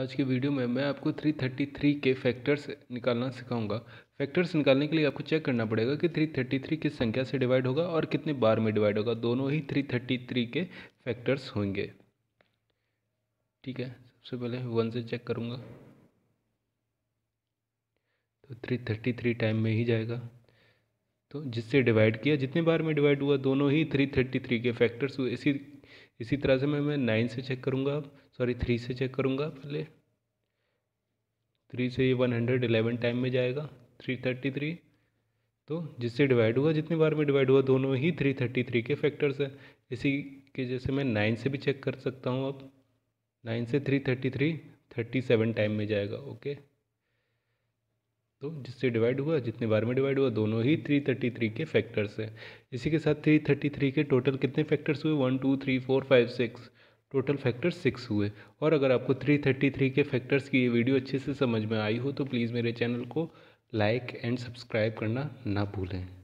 आज के वीडियो में मैं आपको 333 के फैक्टर्स निकालना सिखाऊंगा फैक्टर्स निकालने के लिए आपको चेक करना पड़ेगा कि 333 किस संख्या से डिवाइड होगा और कितने बार में डिवाइड होगा दोनों ही 333 के फैक्टर्स होंगे ठीक है सबसे पहले वन से चेक करूँगा तो 333 टाइम में ही जाएगा तो जिससे डिवाइड किया जितने बार में डिवाइड हुआ दोनों ही थ्री के फैक्टर्स हुए इसी इसी तरह से मैं मैं नाइन से चेक करूँगा सॉरी थ्री से चेक करूँगा पहले थ्री से ये वन हंड्रेड एलेवन टाइम में जाएगा थ्री थर्टी थ्री तो जिससे डिवाइड हुआ जितनी बार में डिवाइड हुआ दोनों ही थ्री थर्टी थ्री के फैक्टर्स हैं इसी के जैसे मैं नाइन से भी चेक कर सकता हूँ अब नाइन से three thirty three thirty seven time में जाएगा ओके तो जिससे डिवाइड हुआ जितने बार में डिवाइड हुआ दोनों ही थ्री थर्टी थ्री के फैक्टर्स हैं इसी के साथ थ्री थर्टी थ्री के टोटल कितने फैक्टर्स हुए one two three four five six total factors six हुए और अगर आपको थ्री थर्टी थ्री के फैक्टर्स की ये वीडियो अच्छे से समझ में आई हो तो प्लीज़ मेरे चैनल को लाइक एंड सब्सक्राइब करना ना भूलें